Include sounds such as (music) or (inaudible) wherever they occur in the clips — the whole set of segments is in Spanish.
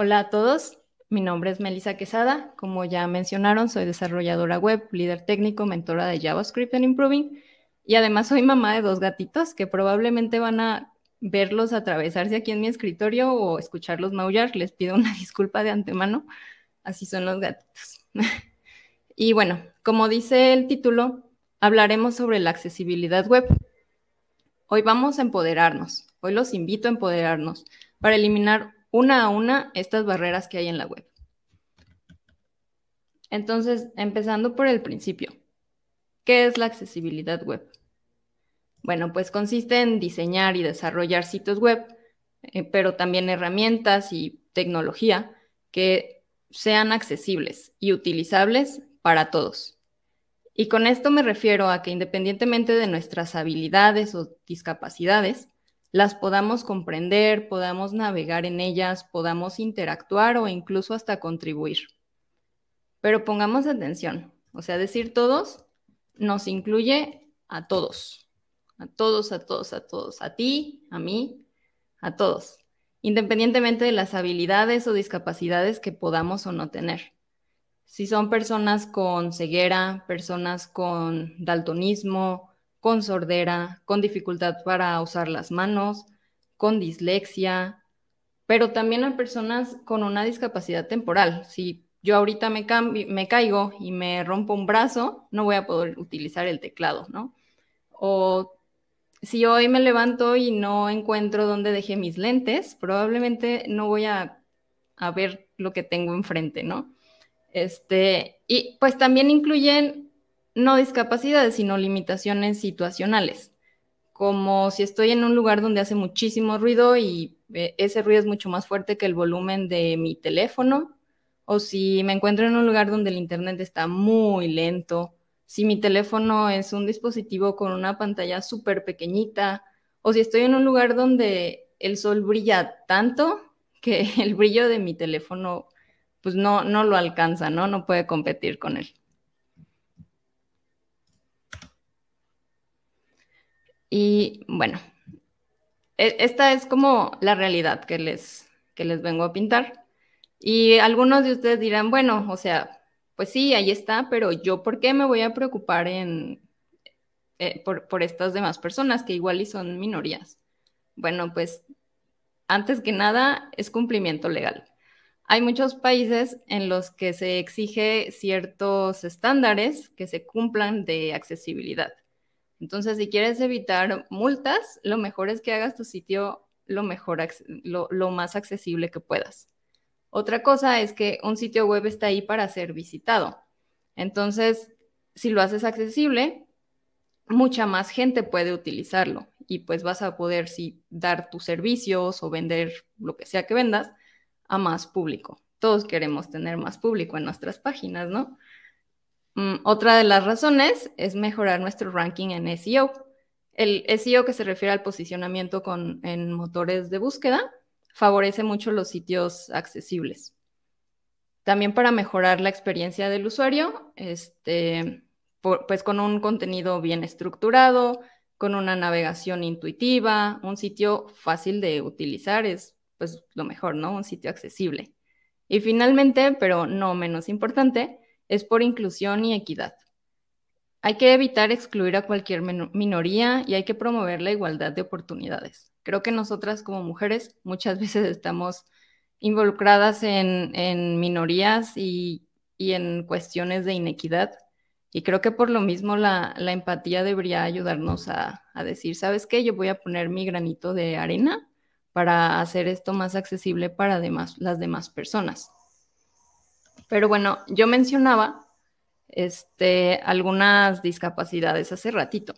Hola a todos, mi nombre es Melissa Quesada. Como ya mencionaron, soy desarrolladora web, líder técnico, mentora de JavaScript and Improving y además soy mamá de dos gatitos que probablemente van a verlos atravesarse aquí en mi escritorio o escucharlos maullar. Les pido una (laughs) disculpa de antemano, así son los gatitos. (laughs) y bueno, como dice el título, hablaremos sobre la accesibilidad web. Hoy vamos a empoderarnos, hoy los invito a empoderarnos para eliminar una a una estas barreras que hay en la web. Entonces, empezando por el principio, ¿qué es la accesibilidad web? Bueno, pues consiste en diseñar y desarrollar sitios web, eh, pero también herramientas y tecnología que sean accesibles y utilizables para todos. Y con esto me refiero a que independientemente de nuestras habilidades o discapacidades, las podamos comprender, podamos navegar en ellas, podamos interactuar o incluso hasta contribuir. Pero pongamos atención, o sea, decir todos nos incluye a todos, a todos, a todos, a todos, a ti, a mí, a todos, independientemente de las habilidades o discapacidades que podamos o no tener. Si son personas con ceguera, personas con daltonismo, con sordera, con dificultad para usar las manos, con dislexia, pero también a personas con una discapacidad temporal. Si yo ahorita me, caigo y me rompo un brazo, no voy a poder utilizar el teclado, ¿no? O si hoy me levanto y no encuentro dónde dejé mis lentes, probablemente no voy a, a ver lo que tengo enfrente, ¿no? Este, y pues también incluyen no discapacidades, sino limitaciones situacionales, como si estoy en un lugar donde hace muchísimo ruido y eh, ese ruido es mucho más fuerte que el volumen de mi teléfono, o si me encuentro en un lugar donde el Internet está muy lento, si mi teléfono es un dispositivo con una pantalla súper pequeñita, o si estoy en un lugar donde el sol brilla tanto (laughs) que el brillo de mi teléfono pues no, no lo alcanza, ¿no? No puede competir con él. Y bueno, e-, esta es como la realidad que les, que les vengo a pintar. Y algunos de ustedes dirán, bueno, o sea, pues sí, ahí está, pero yo por qué me voy a preocupar en, eh, por, por estas demás personas que igual y son minorías. Bueno, pues antes que nada es cumplimiento legal. Hay muchos países en los que se exige ciertos estándares que se cumplan de accesibilidad. Entonces, si quieres evitar multas, lo mejor es que hagas tu sitio lo, mejor, lo, más accesible que puedas. Otra cosa es que un sitio web está ahí para ser visitado. Entonces, si lo haces accesible, mucha más gente puede utilizarlo y pues vas a poder dar tus servicios o vender lo que sea que vendas a más público. Todos queremos tener más público en nuestras páginas, ¿no? Mm, otra de las razones es mejorar nuestro ranking en SEO. El SEO que se refiere al posicionamiento en motores de búsqueda favorece mucho los sitios accesibles. También para mejorar la experiencia del usuario, este, pues con un contenido bien estructurado, con una navegación intuitiva, un sitio fácil de utilizar es pues lo mejor, ¿no? Un sitio accesible. Y finalmente, pero no menos importante, es por inclusión y equidad. Hay que evitar excluir a cualquier minoría y hay que promover la igualdad de oportunidades. Creo que nosotras como mujeres muchas (laughs) veces estamos involucradas en, minorías y, en cuestiones de inequidad. Y creo que por lo mismo la, empatía debería ayudarnos a, decir, ¿sabes qué? Yo voy a poner mi granito de arena para hacer esto más accesible para las demás personas. Pero bueno, yo mencionaba este, algunas discapacidades hace ratito.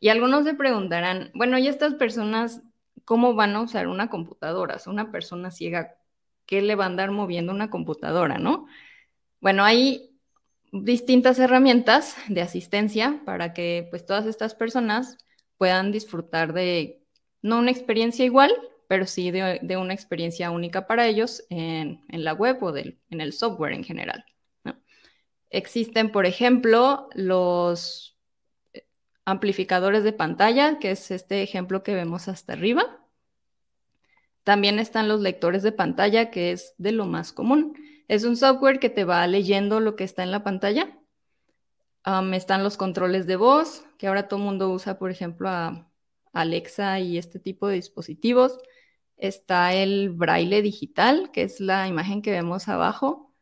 Y algunos se preguntarán, bueno, ¿y estas personas cómo van a usar una computadora? una persona ciega, ¿qué le va a andar moviendo una computadora, no? Bueno, hay distintas herramientas de asistencia para que pues todas estas personas puedan disfrutar de no una experiencia igual, pero sí de, una experiencia única para ellos en, la web o en el software en general. Existen, por ejemplo, los eh, amplificadores de pantalla, que es este ejemplo que vemos hasta arriba. También están los lectores de pantalla, que es de lo más común. Es un software que te va leyendo lo que está en la pantalla. están los controles de voz, que ahora todo el mundo usa, por ejemplo, a Alexa y este tipo de dispositivos. Está el braille digital, que es la imagen que vemos abajo.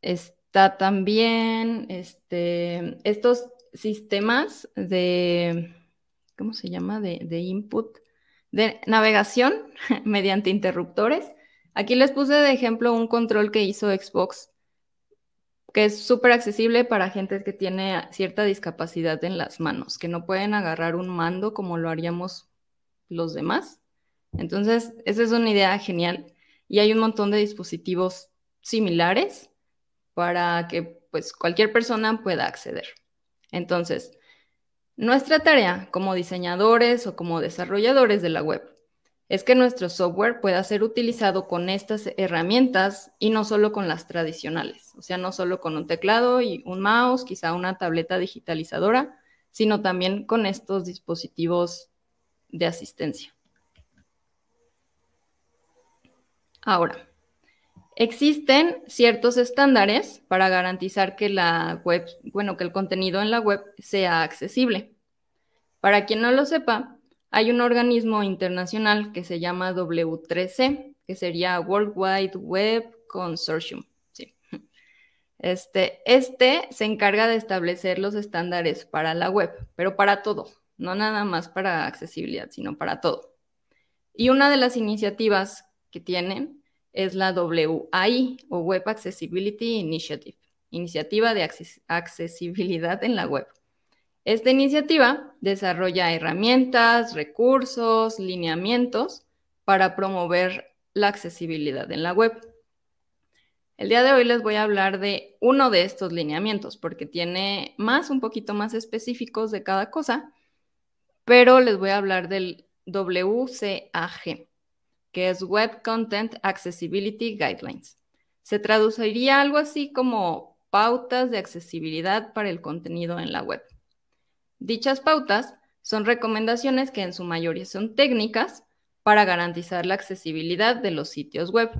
Está también este, estos sistemas de, ¿cómo se llama? De, de input, de navegación (laughs) mediante interruptores. Aquí les puse de ejemplo un control que hizo Xbox, que es súper accesible para gente que tiene cierta discapacidad en las manos, que no pueden agarrar un mando como lo haríamos los demás. Entonces, esa es una idea genial y hay un montón de dispositivos similares para que pues, cualquier persona pueda acceder. Entonces, nuestra tarea como diseñadores o como desarrolladores de la web es que nuestro software pueda ser utilizado con estas herramientas y no solo con las tradicionales, o sea, no solo con un teclado y un mouse, quizá una tableta digitalizadora, sino también con estos dispositivos de asistencia. Ahora, existen ciertos estándares para garantizar que la web, bueno, que el contenido en la web sea accesible. Para quien no lo sepa, hay un organismo internacional que se llama W3C, que sería World Wide Web Consortium. Este, este se encarga de establecer los estándares para la web, pero para todo, no nada más para accesibilidad, sino para todo. Y una de las iniciativas que tienen es la WAI o Web Accessibility Initiative, Iniciativa de Accesibilidad en la Web. Esta iniciativa desarrolla herramientas, recursos, lineamientos para promover la accesibilidad en la web. El día de hoy les voy a hablar de uno de estos lineamientos porque tiene más, un poquito más específicos de cada cosa, pero les voy a hablar del WCAG que es Web Content Accessibility Guidelines. Se traduciría algo así como pautas de accesibilidad para el contenido en la web. Dichas pautas son recomendaciones que en su mayoría son técnicas para garantizar la accesibilidad de los sitios web.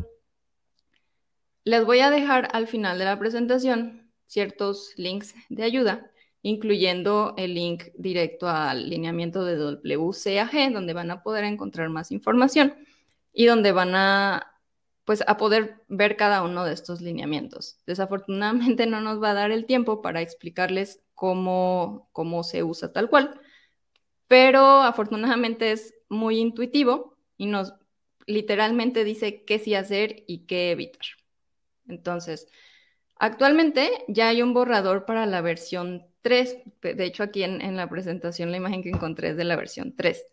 Les voy a dejar al final de la presentación ciertos links de ayuda, incluyendo el link directo al lineamiento de WCAG, donde van a poder encontrar más información y donde van a, pues, a poder ver cada uno de estos lineamientos. Desafortunadamente (laughs) no nos va a dar el tiempo para explicarles cómo, cómo se usa tal cual, pero afortunadamente es muy intuitivo y nos literalmente dice qué sí hacer y qué evitar. Entonces, actualmente ya hay un borrador para la versión 3. De hecho, aquí en, en la presentación la imagen que encontré es de la versión 3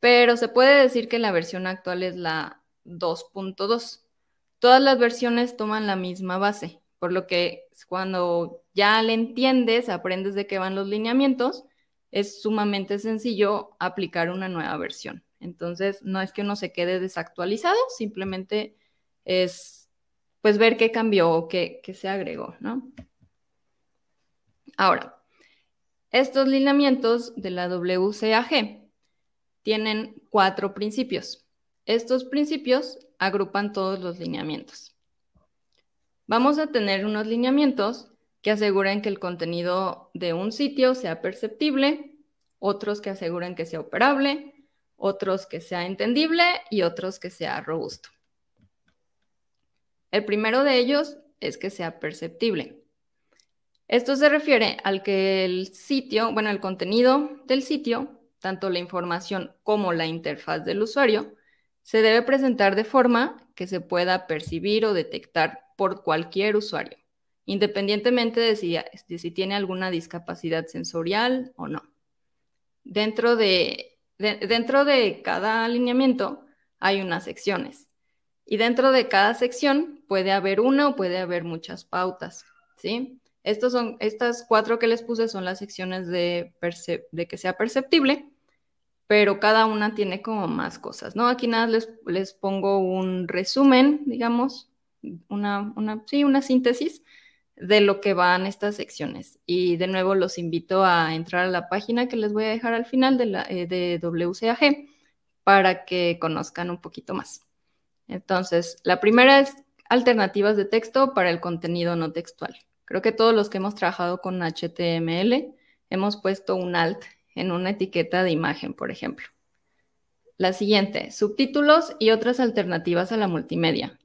pero se puede decir que la versión actual es la 2.2. Todas las versiones toman la misma base, por lo que cuando ya le entiendes, aprendes de qué van los lineamientos, es sumamente sencillo aplicar una nueva versión. Entonces, no es que uno se quede desactualizado, simplemente es pues ver qué cambió o qué, se agregó, Ahora, estos lineamientos de la WCAG tienen cuatro principios. Estos principios agrupan todos los lineamientos. Vamos a tener unos lineamientos que aseguren que el contenido de un sitio sea perceptible, otros que aseguren que sea operable, otros que sea entendible y otros que sea robusto. El primero de ellos es que sea perceptible. Esto se refiere al que el sitio, bueno, el contenido del sitio tanto la información como la interfaz del usuario, se debe presentar de forma que se pueda percibir o detectar por cualquier usuario, independientemente de si, tiene alguna discapacidad sensorial o no. Dentro de, dentro de cada alineamiento hay unas secciones y dentro de cada sección puede haber una o puede haber muchas pautas, ¿sí? Estos son, estas cuatro que les puse son las secciones de que sea perceptible pero cada una tiene como más cosas, ¿no? Aquí nada les, les pongo un resumen, digamos, una, sí, una síntesis de lo que van estas secciones. Y de nuevo los invito a entrar a la página que les voy a dejar al final de, la, eh, de WCAG para que conozcan un poquito más. Entonces, la primera es alternativas de texto para el contenido no textual. Creo que todos los que hemos trabajado con HTML hemos puesto un alt en una etiqueta de imagen, por ejemplo. La siguiente, subtítulos y otras alternativas a la multimedia.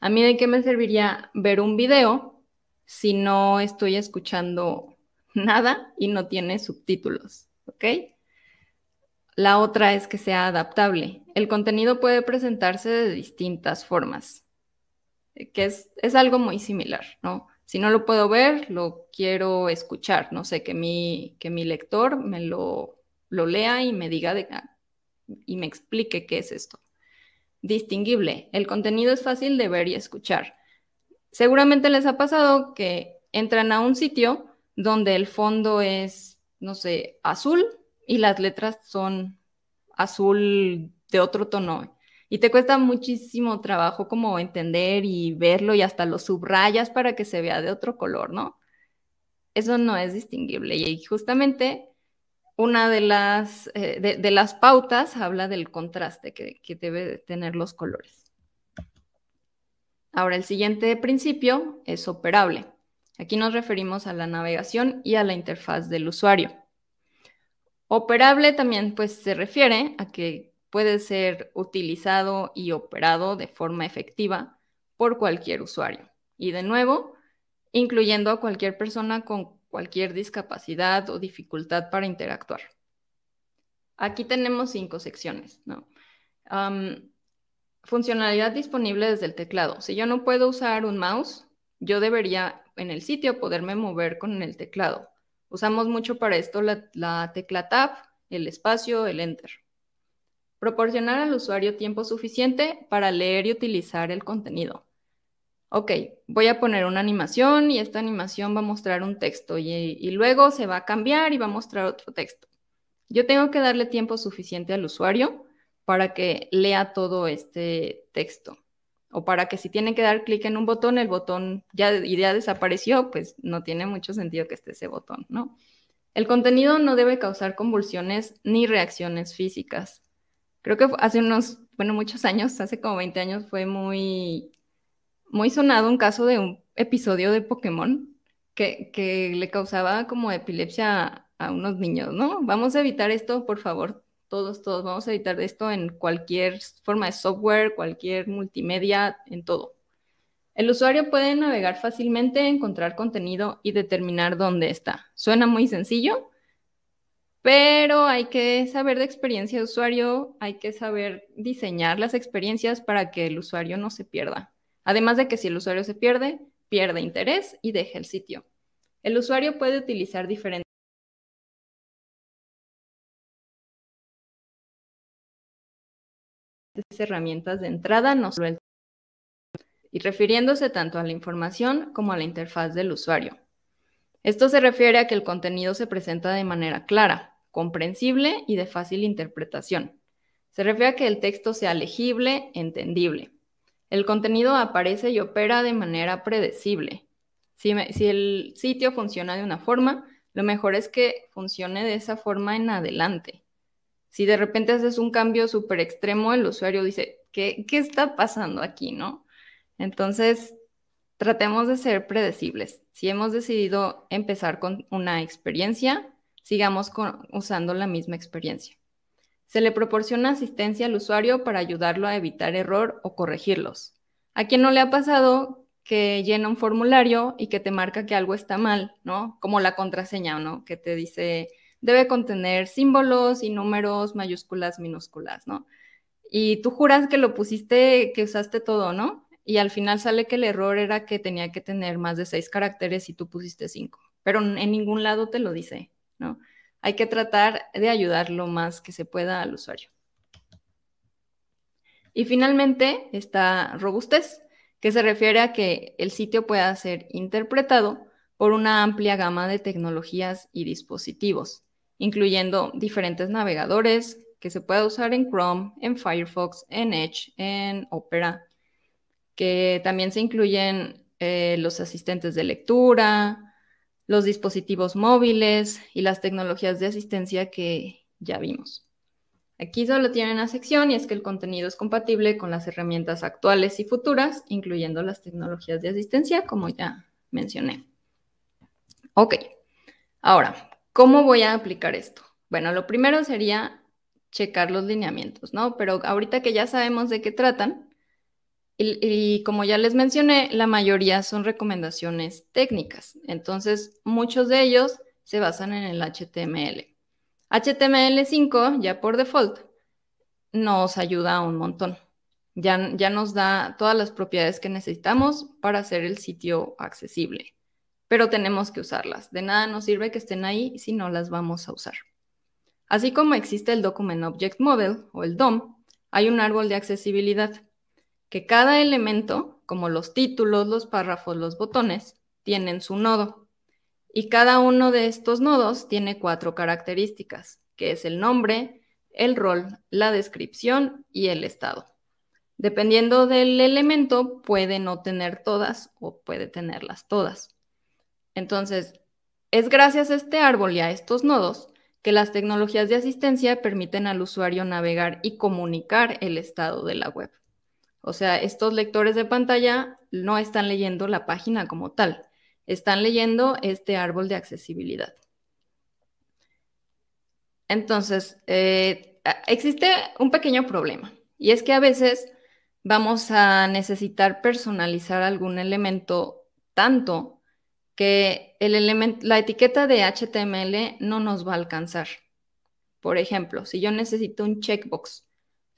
A mí de qué me serviría ver un video si no estoy escuchando (laughs) nada y no tiene subtítulos, ¿ok? La otra es que sea adaptable. El contenido puede presentarse de distintas formas, eh, que es, es algo muy similar, ¿no? si no lo puedo ver, lo quiero escuchar, no sé, que mi, que mi lector me lo, lo lea y me diga ah, y me explique qué es esto. Distinguible, el contenido es fácil de ver y escuchar. Seguramente les ha pasado que entran a un sitio donde el fondo es, no sé, azul y las letras son azul de otro tono y te cuesta muchísimo trabajo como entender y verlo y hasta lo subrayas para que se vea de otro color, ¿no? Eso no es distinguible y justamente una de las, eh, las pautas habla del contraste que, que debe tener los colores. Ahora, el siguiente principio es operable. Aquí nos referimos a la navegación y a la interfaz del usuario. Operable también pues se refiere a que puede ser utilizado y operado de forma efectiva por cualquier usuario. Y de nuevo, incluyendo a cualquier persona con cualquier discapacidad o dificultad para interactuar. Aquí tenemos cinco secciones, ¿no? funcionalidad disponible desde el teclado. Si yo no puedo usar un mouse, yo debería en el sitio poderme mover con el teclado. Usamos mucho para esto la tecla tab, el espacio, el enter. Proporcionar al usuario tiempo suficiente para leer y utilizar el contenido. Ok, voy a poner una animación y esta animación va a mostrar un texto y, luego se va a cambiar y va a mostrar otro texto. Yo tengo que darle tiempo suficiente al usuario para que lea todo este texto o para que si tiene que dar clic en un botón, el botón ya, ya desapareció, pues no tiene mucho sentido que esté ese botón, ¿no? El contenido no debe causar convulsiones ni reacciones físicas creo que hace unos, bueno, muchos años, hace como 20 años, fue muy, muy sonado un caso de un episodio de Pokémon que, le causaba como epilepsia a, unos niños, ¿no? Vamos a evitar esto, por favor, todos, todos, vamos a evitar esto en cualquier forma de software, cualquier multimedia, en todo. El usuario puede navegar fácilmente, encontrar contenido y determinar dónde está. Suena muy sencillo, pero hay que saber de experiencia de usuario, hay que saber diseñar las experiencias para que el usuario no se pierda. Además de que si el usuario se pierde, pierde interés y deja el sitio. El usuario puede utilizar diferentes herramientas de entrada, no solo el y refiriéndose tanto a la información como a la interfaz del usuario. Esto se refiere a que el contenido se presenta de manera clara, comprensible y de fácil interpretación. Se refiere a que el texto sea legible, entendible. El contenido aparece y opera de manera predecible. Si, el sitio funciona de una forma, lo mejor es que funcione de esa forma en adelante. Si de repente haces un cambio súper extremo, el usuario dice, ¿qué, ¿qué está pasando aquí? ¿No? Entonces, tratemos de ser predecibles. Si hemos decidido empezar con una experiencia, sigamos usando la misma experiencia. Se le proporciona asistencia al usuario para ayudarlo a evitar error o corregirlos. ¿A quién no le ha pasado que llena un formulario y que te marca que algo está mal, ¿no? Como la contraseña, ¿no? Que te dice, debe contener símbolos y números, mayúsculas, minúsculas, ¿no? Y tú juras que lo pusiste, que usaste todo, ¿no? Y al final sale que el error era que tenía que tener más de seis caracteres y tú pusiste cinco, pero en ningún lado te lo dice. Hay que tratar de ayudar lo más que se pueda al usuario. Y finalmente está robustez, que se refiere a que el sitio pueda ser interpretado por una amplia gama de tecnologías y dispositivos, incluyendo diferentes navegadores que se pueda usar en Chrome, en Firefox, en Edge, en Opera, que también se incluyen eh, los asistentes de lectura, los dispositivos móviles y las tecnologías de asistencia que ya vimos. Aquí solo tiene una sección y es que el contenido es compatible con las herramientas actuales y futuras, incluyendo las tecnologías de asistencia, como ya mencioné. Ok, ahora, ¿cómo voy a aplicar esto? Bueno, lo primero sería checar los lineamientos, ¿no? Pero ahorita que ya sabemos de qué tratan, y, como ya les mencioné, la mayoría son recomendaciones técnicas. Entonces, muchos de ellos se basan en el HTML. HTML5, ya por default, nos ayuda un montón. Ya, ya nos da todas las propiedades que necesitamos para hacer el sitio accesible. Pero tenemos que usarlas. De nada nos sirve que estén ahí si no las vamos a usar. Así como existe el Document Object Model o el DOM, hay un árbol de accesibilidad que cada elemento, como los títulos, los párrafos, los botones, tienen su nodo. Y cada uno de estos nodos tiene cuatro características, que es el nombre, el rol, la descripción y el estado. Dependiendo del elemento, puede no tener todas o puede tenerlas todas. Entonces, es gracias a este árbol y a estos nodos que las tecnologías de asistencia permiten al usuario navegar y comunicar el estado de la web. O sea, estos lectores de pantalla no están leyendo la página como tal, están leyendo este árbol de accesibilidad. Entonces, eh, existe un pequeño problema y es que a veces vamos a necesitar personalizar algún elemento tanto que el la etiqueta de HTML no nos va a alcanzar. Por ejemplo, si yo necesito un checkbox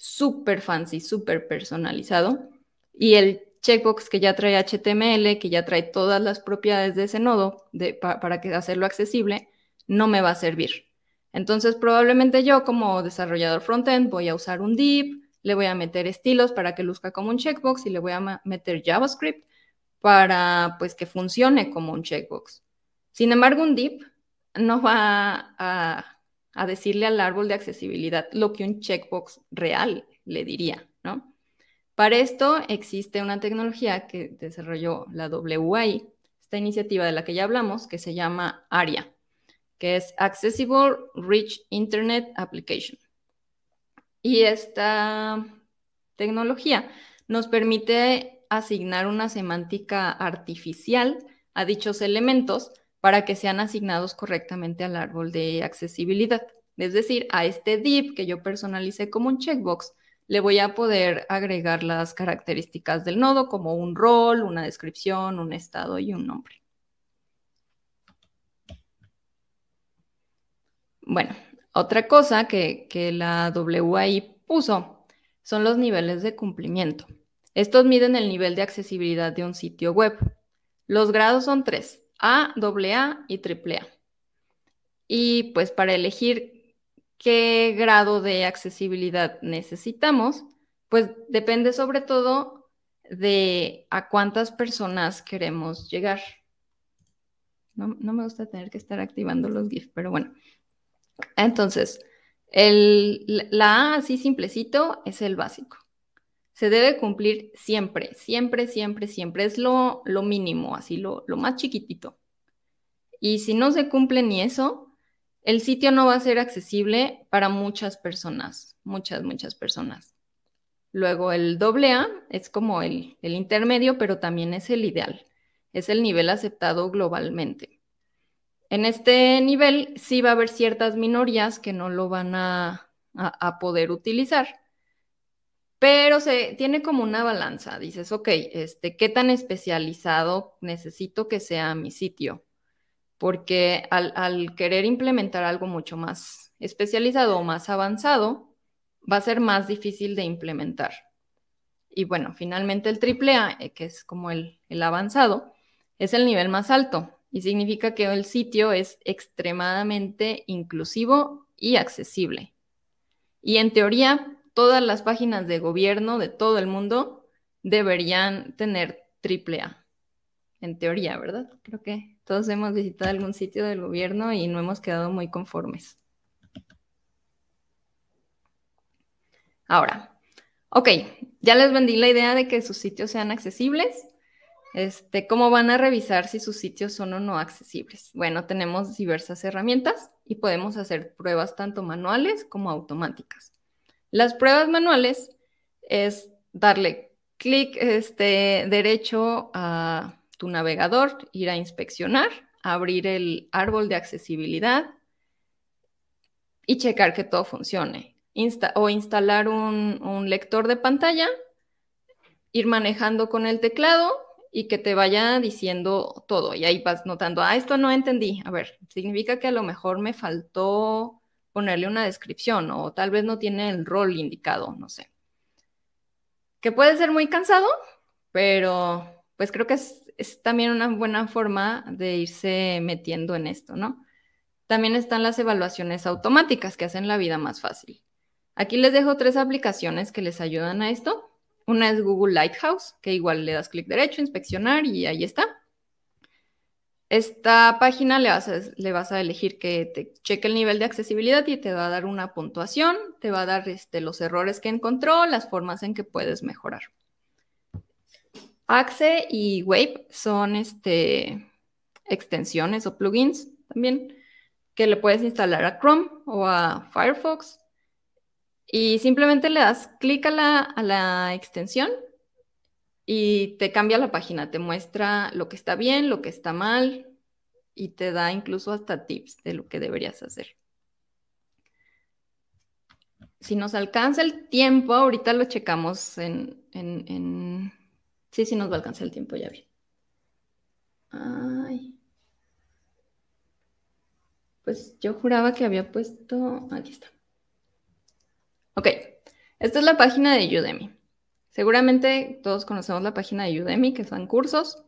súper fancy, súper personalizado. Y el checkbox que ya trae HTML, que ya trae todas las propiedades de ese nodo para que hacerlo accesible, no me va a servir. Entonces, probablemente yo como desarrollador frontend voy a usar un div, le voy a meter estilos para que luzca como un checkbox y le voy a meter JavaScript para pues que funcione como un checkbox. Sin embargo, un div no va a a decirle al árbol de accesibilidad lo que un checkbox real le diría, ¿no? Para esto existe una tecnología que desarrolló la WAI, esta iniciativa de la que ya hablamos, que se llama ARIA, que es Accessible Rich Internet Application. Y esta tecnología nos permite asignar una semántica artificial a dichos elementos para que sean asignados correctamente al árbol de accesibilidad. Es decir, a este div que yo personalicé como un checkbox, le voy a poder agregar las características del nodo como un rol, una descripción, un estado y un nombre. Bueno, otra cosa que, que la WAI puso son los niveles de cumplimiento. Estos miden el nivel de accesibilidad de un sitio web. Los grados son tres, a, AA y AAA. Y pues para elegir qué grado de accesibilidad necesitamos, pues depende sobre todo de a cuántas personas queremos llegar. No, me gusta tener que estar activando los GIF, pero bueno. Entonces, la A así simplecito es el básico se debe cumplir siempre, siempre, siempre, siempre. Es lo, mínimo, así lo, más chiquitito. Y si no se cumple ni eso, el sitio no va a ser accesible para muchas personas, muchas, muchas personas. Luego el doble A es como el, intermedio, pero también es el ideal, es el nivel aceptado globalmente. En este nivel sí va a haber ciertas minorías que no lo van a, a poder utilizar, pero se tiene como una balanza. Dices, ok, este, ¿qué tan especializado necesito que sea mi sitio? Porque al, querer implementar algo mucho más especializado o más avanzado, va a ser más difícil de implementar. Y bueno, finalmente el triple A, eh, que es como el, el avanzado, es el nivel más alto y significa que el sitio es extremadamente inclusivo y accesible. Y en teoría todas las páginas de gobierno de todo el mundo deberían tener triple A. En teoría, ¿verdad? Creo que todos hemos visitado algún sitio del gobierno y no hemos quedado muy conformes. Ahora, ok, ya les vendí la idea de que sus sitios sean accesibles. Este, ¿Cómo van a revisar si sus sitios son o no accesibles? Bueno, tenemos diversas herramientas y podemos hacer pruebas tanto manuales como automáticas. Las pruebas manuales es darle clic este, derecho a tu navegador, ir a inspeccionar, abrir el árbol de accesibilidad y checar que todo funcione. Insta o instalar un, un lector de pantalla, ir manejando con el teclado y que te vaya diciendo todo. Y ahí vas notando, ah, esto no entendí. A ver, significa que a lo mejor me faltó ponerle una descripción o tal vez no tiene el rol indicado, no sé. Que puede ser muy cansado, pero pues creo que es, también una buena forma de irse metiendo en esto, ¿no? También están las evaluaciones automáticas que hacen la vida más fácil. Aquí les dejo tres aplicaciones que les ayudan a esto. Una es Google Lighthouse, que igual le das clic derecho, inspeccionar y ahí está. Esta página le vas, a, le vas a elegir que te cheque el nivel de accesibilidad y te va a dar una puntuación, te va a dar este, los errores que encontró, las formas en que puedes mejorar. Axe y Wave son este, extensiones o plugins también que le puedes instalar a Chrome o a Firefox. Y simplemente le das clic a la extensión y te cambia la página, te muestra lo que está bien, lo que está mal y te da incluso hasta tips de lo que deberías hacer. Si nos alcanza el tiempo, ahorita lo checamos en... Sí, sí nos va a alcanzar el tiempo, ya vi. Ay. Pues yo juraba que había puesto... Aquí está. Ok, esta es la página de Udemy. Seguramente todos conocemos la página de Udemy, que son cursos,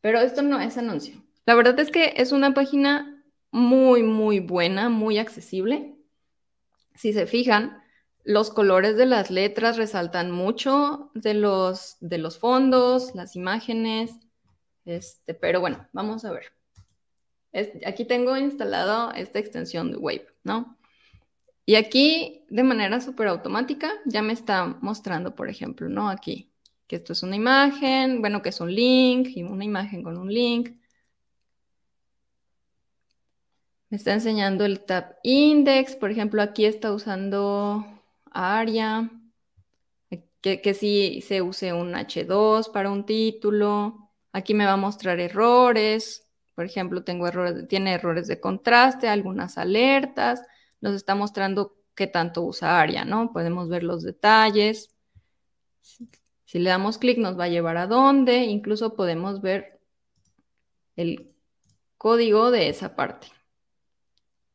pero esto no es anuncio. La verdad es que es una página muy, muy buena, muy accesible. Si se fijan, los colores de las letras resaltan mucho de los, de los fondos, las imágenes, este, pero bueno, vamos a ver. aquí tengo instalado esta extensión de Wave, ¿no? Y aquí, de manera súper automática, ya me está mostrando, por ejemplo, ¿no? Aquí, que esto es una imagen, bueno, que es un link, y una imagen con un link. Me está enseñando el tab index, por ejemplo, aquí está usando ARIA, que, si se use un H2 para un título, aquí me va a mostrar errores, por ejemplo, tengo errores, tiene errores de contraste, algunas alertas, nos está mostrando qué tanto usa Aria, ¿no? Podemos ver los detalles. Si le damos clic nos va a llevar a dónde, incluso podemos ver el código de esa parte.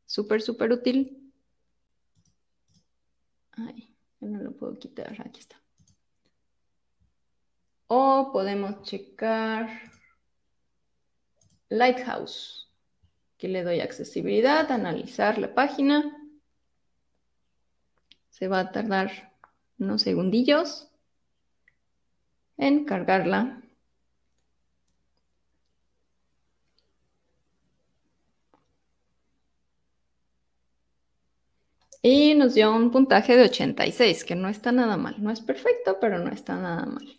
Súper, súper útil. Ay, no lo puedo quitar, aquí está. O podemos checar Lighthouse le doy accesibilidad, analizar la página. Se va a tardar unos segundillos en cargarla. Y nos dio un puntaje de 86, que no está nada mal. No es perfecto, pero no está nada mal.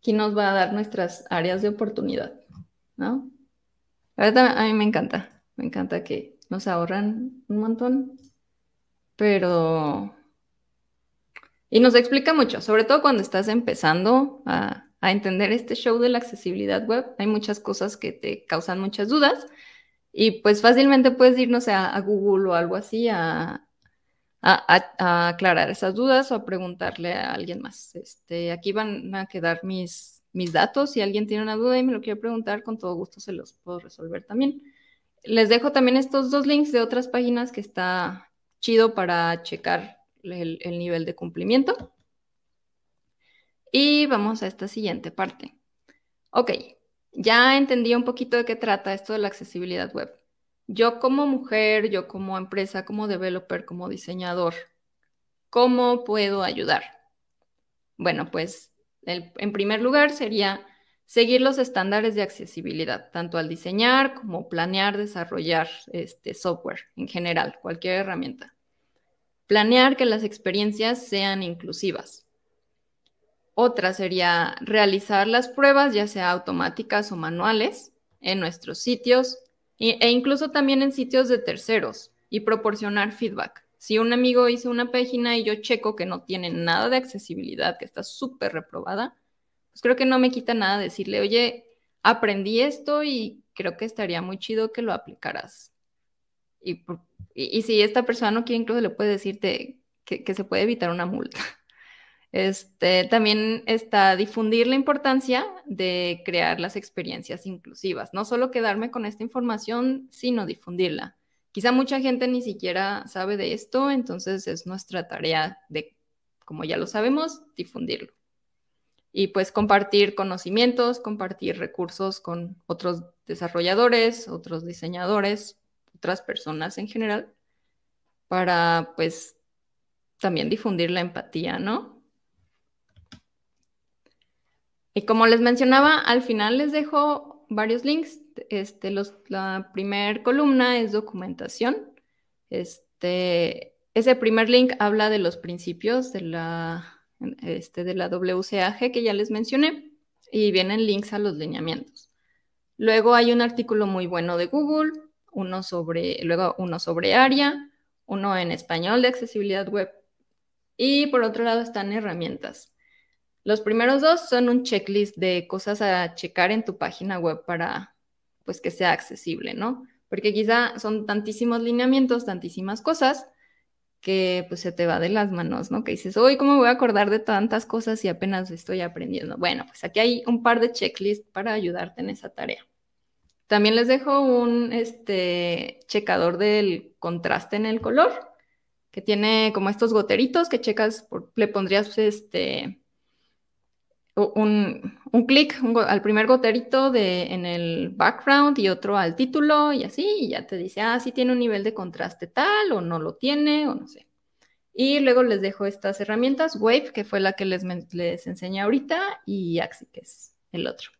Aquí nos va a dar nuestras áreas de oportunidad, ¿no? a mí me encanta. Me encanta que nos ahorran un montón. Pero. Y nos explica mucho, sobre todo cuando estás empezando a, entender este show de la accesibilidad web. Hay muchas cosas que te causan muchas dudas. Y pues fácilmente puedes irnos sé, a, Google o algo así a, a, aclarar esas dudas o a preguntarle a alguien más. Este, aquí van a quedar mis, mis datos. Si alguien tiene una duda y me lo quiere preguntar, con todo gusto se los puedo resolver también. Les dejo también estos dos links de otras páginas que está chido para checar el, nivel de cumplimiento. Y vamos a esta siguiente parte. Ok, ya entendí un poquito de qué trata esto de la accesibilidad web. Yo como mujer, yo como empresa, como developer, como diseñador, ¿cómo puedo ayudar? Bueno, pues en primer lugar sería seguir los estándares de accesibilidad, tanto al diseñar como planear, desarrollar este software en general, cualquier herramienta. Planear que las experiencias sean inclusivas. Otra sería realizar las pruebas, ya sea automáticas o manuales, en nuestros sitios e incluso también en sitios de terceros y proporcionar feedback. Si un amigo hizo una página y yo checo que no tiene nada de accesibilidad, que está súper reprobada, pues creo que no me quita nada decirle, oye, aprendí esto y creo que estaría muy chido que lo aplicaras. Y, si esta persona no quiere, incluso le puede decirte que, que se puede evitar una multa. (laughs) Este, también está difundir la importancia de crear las experiencias inclusivas, no solo quedarme con esta información, sino difundirla. Quizá mucha gente ni siquiera sabe de esto, entonces es nuestra tarea de, como ya lo sabemos, difundirlo. Y pues compartir conocimientos, compartir recursos con otros desarrolladores, otros diseñadores, otras personas en general, para pues también difundir la empatía, ¿no? Y como les mencionaba, al final les dejo varios links este, los, la primera columna es documentación. Este, ese primer link habla de los principios de la, este, de la WCAG que ya les mencioné y vienen links a los lineamientos. Luego hay un artículo muy bueno de Google, uno sobre, luego uno sobre ARIA, uno en español de accesibilidad web y por otro lado están herramientas. Los primeros dos son un checklist de cosas a checar en tu página web para pues que sea accesible, ¿no? Porque quizá son tantísimos lineamientos, tantísimas cosas, que pues se te va de las manos, ¿no? Que dices, hoy, ¿cómo voy a acordar de tantas cosas y apenas estoy aprendiendo? Bueno, pues aquí hay un par de checklists para ayudarte en esa tarea. También les dejo un este, checador del contraste en el color, que tiene como estos goteritos que checas, le pondrías este, un, clic al primer goterito de, en el background y otro al título y así, y ya te dice, ah, sí tiene un nivel de contraste tal o no lo tiene o no sé. Y luego les dejo estas herramientas, Wave, que fue la que les, les enseñé ahorita, y Axi, que es el otro.